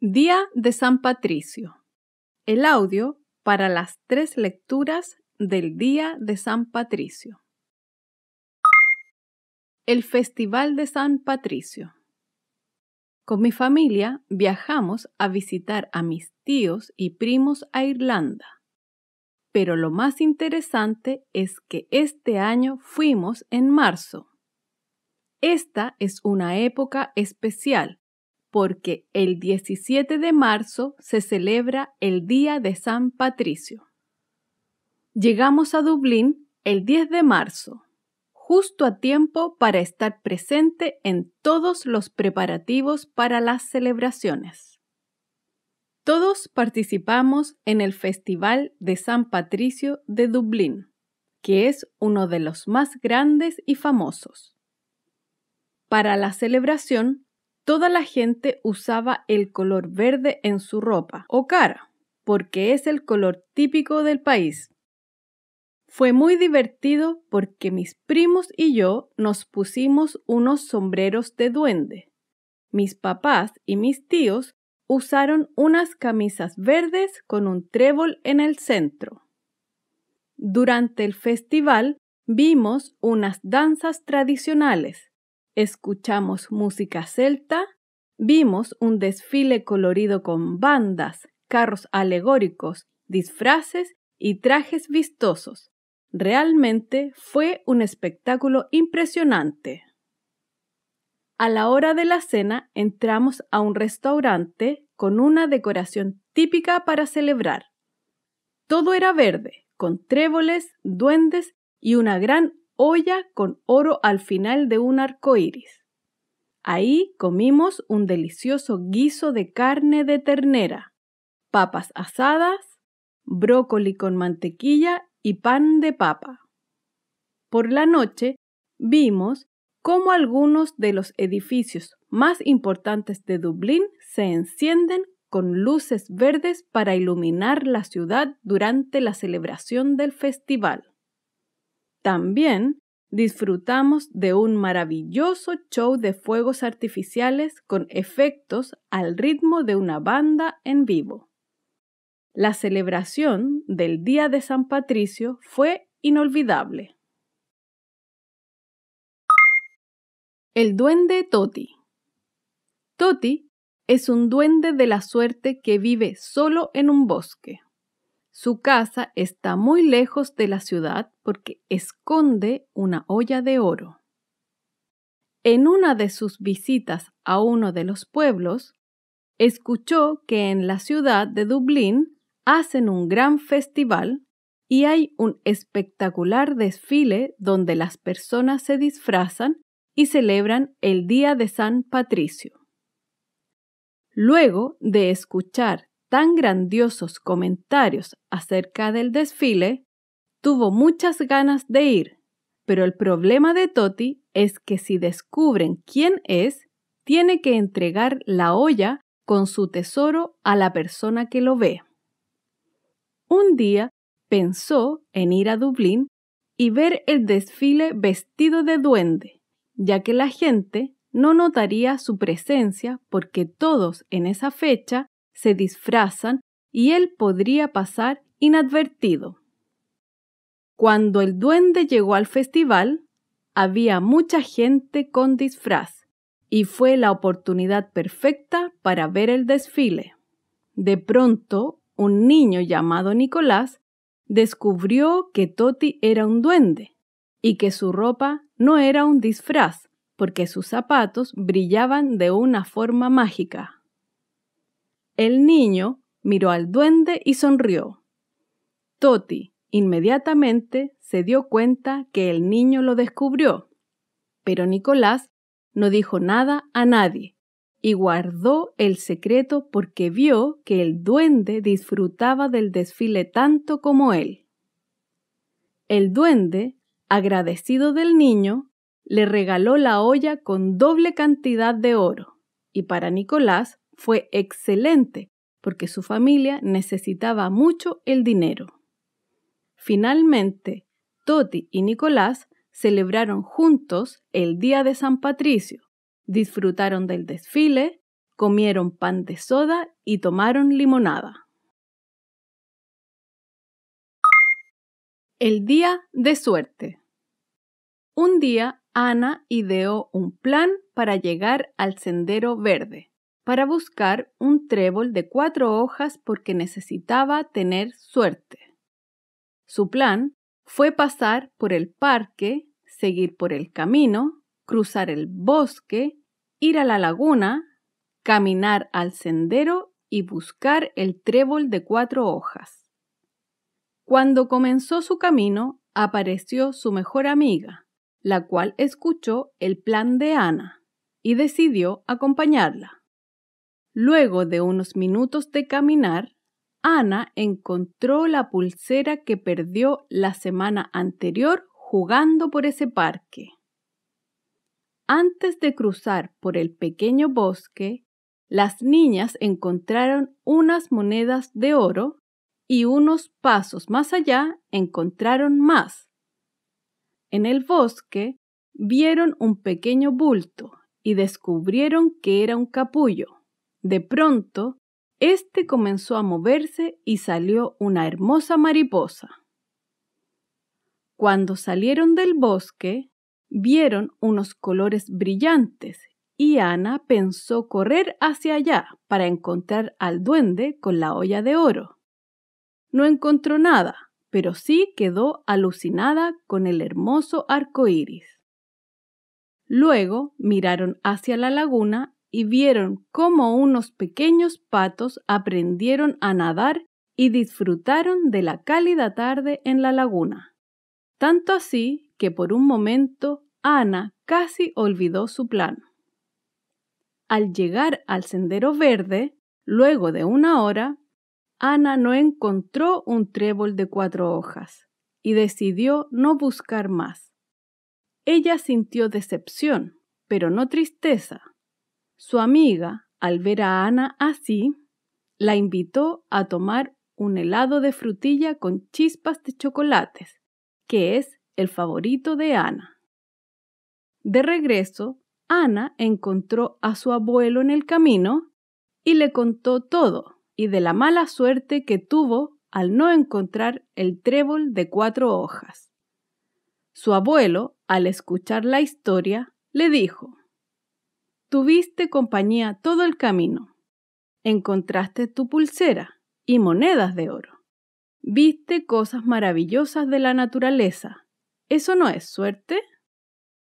Día de San Patricio. El audio para las tres lecturas del Día de San Patricio. El Festival de San Patricio. Con mi familia viajamos a visitar a mis tíos y primos a Irlanda. Pero lo más interesante es que este año fuimos en marzo. Esta es una época especial porque el 17 de marzo se celebra el Día de San Patricio. Llegamos a Dublín el 10 de marzo, justo a tiempo para estar presente en todos los preparativos para las celebraciones. Todos participamos en el Festival de San Patricio de Dublín, que es uno de los más grandes y famosos. Para la celebración toda la gente usaba el color verde en su ropa o cara, porque es el color típico del país. Fue muy divertido porque mis primos y yo nos pusimos unos sombreros de duende. Mis papás y mis tíos usaron unas camisas verdes con un trébol en el centro. Durante el festival vimos unas danzas tradicionales escuchamos música celta, vimos un desfile colorido con bandas, carros alegóricos, disfraces y trajes vistosos. Realmente fue un espectáculo impresionante. A la hora de la cena entramos a un restaurante con una decoración típica para celebrar. Todo era verde, con tréboles, duendes y una gran olla con oro al final de un arco iris. Ahí comimos un delicioso guiso de carne de ternera, papas asadas, brócoli con mantequilla y pan de papa. Por la noche vimos cómo algunos de los edificios más importantes de Dublín se encienden con luces verdes para iluminar la ciudad durante la celebración del festival. También disfrutamos de un maravilloso show de fuegos artificiales con efectos al ritmo de una banda en vivo. La celebración del Día de San Patricio fue inolvidable. El duende Toti. Toti es un duende de la suerte que vive solo en un bosque. Su casa está muy lejos de la ciudad porque esconde una olla de oro. En una de sus visitas a uno de los pueblos, escuchó que en la ciudad de Dublín hacen un gran festival y hay un espectacular desfile donde las personas se disfrazan y celebran el Día de San Patricio. Luego de escuchar tan grandiosos comentarios acerca del desfile, tuvo muchas ganas de ir, pero el problema de Toti es que si descubren quién es, tiene que entregar la olla con su tesoro a la persona que lo ve. Un día pensó en ir a Dublín y ver el desfile vestido de duende, ya que la gente no notaría su presencia porque todos en esa fecha se disfrazan y él podría pasar inadvertido. Cuando el duende llegó al festival, había mucha gente con disfraz y fue la oportunidad perfecta para ver el desfile. De pronto, un niño llamado Nicolás descubrió que Toti era un duende y que su ropa no era un disfraz, porque sus zapatos brillaban de una forma mágica. El niño miró al duende y sonrió. Toti inmediatamente se dio cuenta que el niño lo descubrió, pero Nicolás no dijo nada a nadie y guardó el secreto porque vio que el duende disfrutaba del desfile tanto como él. El duende, agradecido del niño, le regaló la olla con doble cantidad de oro, y para Nicolás fue excelente porque su familia necesitaba mucho el dinero. Finalmente, Toti y Nicolás celebraron juntos el Día de San Patricio, disfrutaron del desfile, comieron pan de soda y tomaron limonada. El día de suerte. Un día, Ana ideó un plan para llegar al sendero verde para buscar un trébol de cuatro hojas porque necesitaba tener suerte. Su plan fue pasar por el parque, seguir por el camino, cruzar el bosque, ir a la laguna, caminar al sendero y buscar el trébol de cuatro hojas. Cuando comenzó su camino, apareció su mejor amiga, la cual escuchó el plan de Ana y decidió acompañarla. Luego de unos minutos de caminar, Ana encontró la pulsera que perdió la semana anterior jugando por ese parque. Antes de cruzar por el pequeño bosque, las niñas encontraron unas monedas de oro y unos pasos más allá encontraron más. En el bosque vieron un pequeño bulto y descubrieron que era un capullo. De pronto, éste comenzó a moverse y salió una hermosa mariposa. Cuando salieron del bosque, vieron unos colores brillantes y Ana pensó correr hacia allá para encontrar al duende con la olla de oro. No encontró nada, pero sí quedó alucinada con el hermoso arco iris. Luego miraron hacia la laguna y vieron cómo unos pequeños patos aprendieron a nadar y disfrutaron de la cálida tarde en la laguna. Tanto así que por un momento Ana casi olvidó su plan. Al llegar al sendero verde, luego de una hora, Ana no encontró un trébol de cuatro hojas y decidió no buscar más. Ella sintió decepción, pero no tristeza, su amiga, al ver a Ana así, la invitó a tomar un helado de frutilla con chispas de chocolates, que es el favorito de Ana. De regreso, Ana encontró a su abuelo en el camino y le contó todo y de la mala suerte que tuvo al no encontrar el trébol de cuatro hojas. Su abuelo, al escuchar la historia, le dijo, Tuviste compañía todo el camino. Encontraste tu pulsera y monedas de oro. Viste cosas maravillosas de la naturaleza. ¿Eso no es suerte?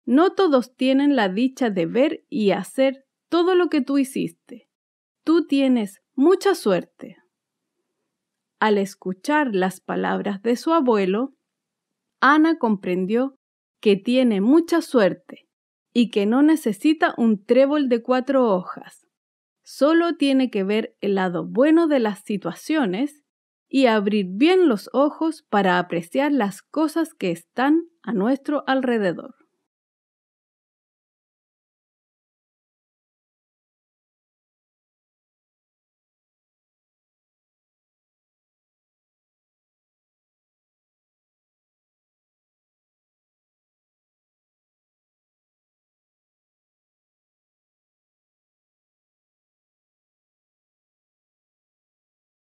No todos tienen la dicha de ver y hacer todo lo que tú hiciste. Tú tienes mucha suerte. Al escuchar las palabras de su abuelo, Ana comprendió que tiene mucha suerte y que no necesita un trébol de cuatro hojas. Solo tiene que ver el lado bueno de las situaciones y abrir bien los ojos para apreciar las cosas que están a nuestro alrededor.